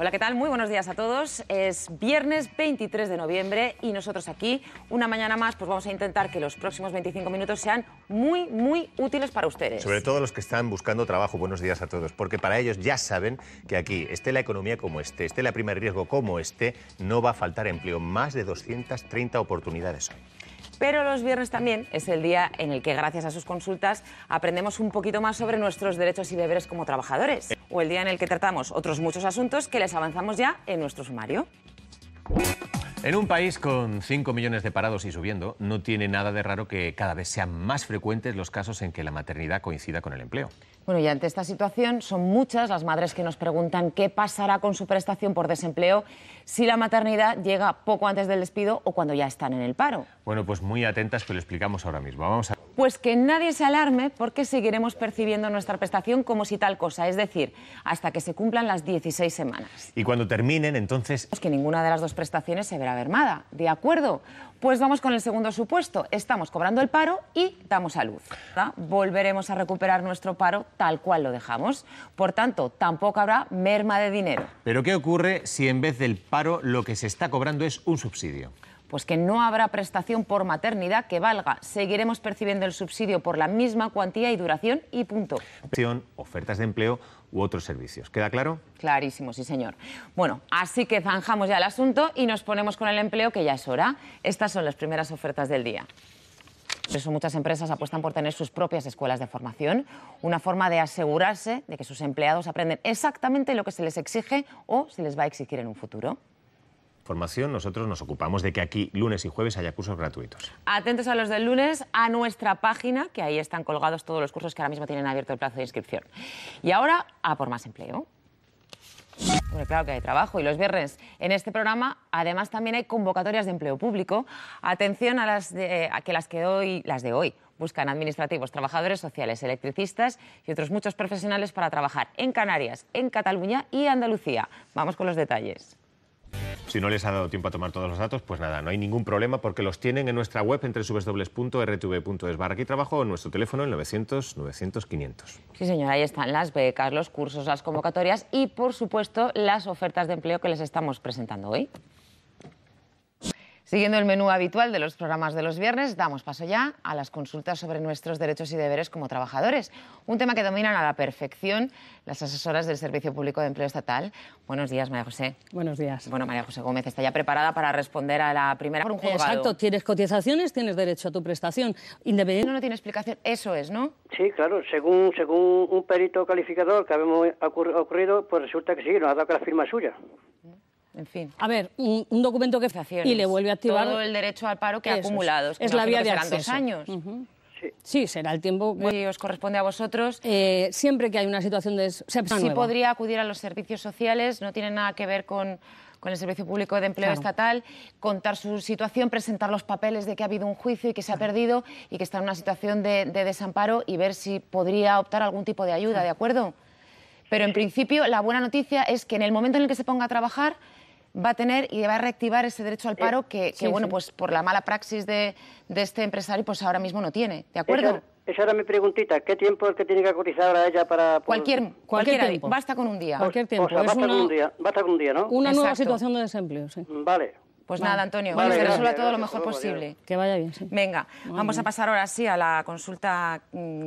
Hola, ¿qué tal? Muy buenos días a todos. Es viernes 23 de noviembre y nosotros aquí, una mañana más, pues vamos a intentar que los próximos 25 minutos sean muy, muy útiles para ustedes. Sobre todo los que están buscando trabajo. Buenos días a todos, porque para ellos ya saben que aquí, esté la economía como esté, esté la prima de riesgo como esté, no va a faltar empleo. Más de 230 oportunidades hoy. Pero los viernes también es el día en el que, gracias a sus consultas, aprendemos un poquito más sobre nuestros derechos y deberes como trabajadores o el día en el que tratamos otros muchos asuntos que les avanzamos ya en nuestro sumario. En un país con 5 millones de parados y subiendo, no tiene nada de raro que cada vez sean más frecuentes los casos en que la maternidad coincida con el empleo. Bueno, y ante esta situación son muchas las madres que nos preguntan qué pasará con su prestación por desempleo si la maternidad llega poco antes del despido o cuando ya están en el paro. Bueno, pues muy atentas que lo explicamos ahora mismo. Vamos a pues que nadie se alarme porque seguiremos percibiendo nuestra prestación como si tal cosa, es decir, hasta que se cumplan las 16 semanas. Y cuando terminen, entonces... que ninguna de las dos prestaciones se verá mermada, ¿de acuerdo? Pues vamos con el segundo supuesto, estamos cobrando el paro y damos a luz. Volveremos a recuperar nuestro paro tal cual lo dejamos, por tanto, tampoco habrá merma de dinero. Pero ¿qué ocurre si en vez del paro lo que se está cobrando es un subsidio? pues que no habrá prestación por maternidad que valga. Seguiremos percibiendo el subsidio por la misma cuantía y duración y punto. Ofertas de empleo u otros servicios. ¿Queda claro? Clarísimo, sí, señor. Bueno, así que zanjamos ya el asunto y nos ponemos con el empleo, que ya es hora. Estas son las primeras ofertas del día. Por eso muchas empresas apuestan por tener sus propias escuelas de formación, una forma de asegurarse de que sus empleados aprenden exactamente lo que se les exige o se les va a exigir en un futuro nosotros nos ocupamos de que aquí lunes y jueves haya cursos gratuitos. Atentos a los del lunes, a nuestra página, que ahí están colgados todos los cursos que ahora mismo tienen abierto el plazo de inscripción. Y ahora, a por más empleo. Bueno, claro que hay trabajo y los viernes en este programa además también hay convocatorias de empleo público. Atención a las que las que hoy, las de hoy buscan administrativos, trabajadores sociales, electricistas y otros muchos profesionales para trabajar en Canarias, en Cataluña y Andalucía. Vamos con los detalles. Si no les ha dado tiempo a tomar todos los datos, pues nada, no hay ningún problema porque los tienen en nuestra web entre www.rtv.es barra aquí trabajo o en nuestro teléfono en 900 900 500. Sí, señora, ahí están las becas, los cursos, las convocatorias y, por supuesto, las ofertas de empleo que les estamos presentando hoy. Siguiendo el menú habitual de los programas de los viernes, damos paso ya a las consultas sobre nuestros derechos y deberes como trabajadores, un tema que dominan a la perfección las asesoras del Servicio Público de Empleo Estatal. Buenos días, María José. Buenos días. Bueno, María José Gómez está ya preparada para responder a la primera Exacto, tienes cotizaciones, tienes derecho a tu prestación. Independiente no, no tiene explicación, eso es, ¿no? Sí, claro, según, según un perito calificador que habíamos ocurrido, pues resulta que sí, nos ha dado que la firma suya en fin. A ver, un, documento que y le vuelve a activar todo el derecho al paro que ha acumulado. Es, la vía de acceso. Dos años. sí. será el tiempo que os corresponde a vosotros. Eh, siempre que hay una situación de... sí podría acudir a los servicios sociales, no tiene nada que ver con, el Servicio Público de Empleo Estatal, contar su situación, presentar los papeles de que ha habido un juicio y que se ha perdido y que está en una situación de, desamparo y ver si podría optar algún tipo de ayuda, ¿de acuerdo? Pero en principio la buena noticia es que en el momento en el que se ponga a trabajar va a tener y va a reactivar ese derecho al eh, paro que, bueno, pues por la mala praxis de, de, este empresario, pues ahora mismo no tiene, ¿de acuerdo? Esa, era mi preguntita, ¿qué tiempo es que tiene que cotizar ahora ella para...? Cualquier, cualquier, tiempo. basta con un día. Cualquier tiempo. basta, con un día, basta con un día, ¿no? Una nueva situación de desempleo, sí. Vale, pues nada, Antonio, que se resuelva todo lo mejor posible. Que vaya bien. Sí. Venga, vamos a pasar ahora sí a la consulta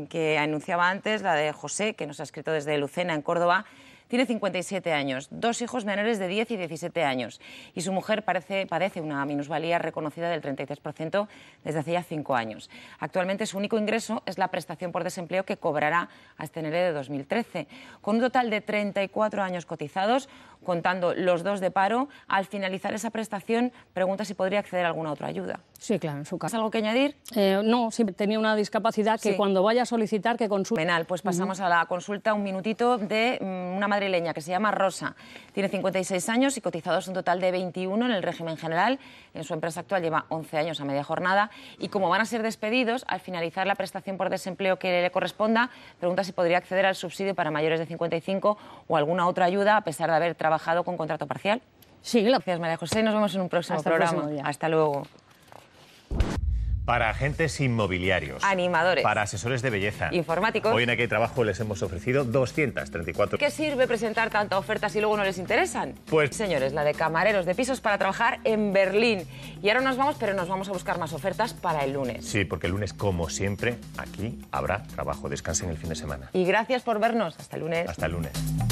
que anunciaba antes, la de José, que nos ha escrito desde Lucena, en Córdoba. Tiene 57 años, dos hijos menores de 10 y 17 años y su mujer padece una minusvalía reconocida del 33% desde hace ya cinco años. Actualmente su único ingreso es la prestación por desempleo que cobrará hasta enero de 2013. Con un total de 34 años cotizados, contando los dos de paro, al finalizar esa prestación pregunta si podría acceder a alguna otra ayuda. Sí, claro, en su caso. algo que añadir? Eh, no, sí, tenía una discapacidad que cuando vaya a solicitar que consulte... Penal, pues pasamos a la consulta un minutito de mm, una madrileña que se llama Rosa. Tiene 56 años y cotizados un total de 21 en el régimen general. En su empresa actual lleva 11 años a media jornada y como van a ser despedidos, al finalizar la prestación por desempleo que le corresponda, pregunta si podría acceder al subsidio para mayores de 55 o alguna otra ayuda a pesar de haber trabajado trabajado con contrato parcial. Sí, gracias María José. Nos vemos en un próximo programa. Hasta luego. Para agentes inmobiliarios. Animadores. Para asesores de belleza. Informáticos. Hoy en Aquí Trabajo les hemos ofrecido 234. ¿Qué sirve presentar tantas ofertas si luego no les interesan? Pues... Señores, la de camareros de pisos para trabajar en Berlín. Y ahora nos vamos, pero nos vamos a buscar más ofertas para el lunes. Sí, porque el lunes, como siempre, aquí habrá trabajo. Descansen el fin de semana. Y gracias por vernos. Hasta el lunes. Hasta el lunes.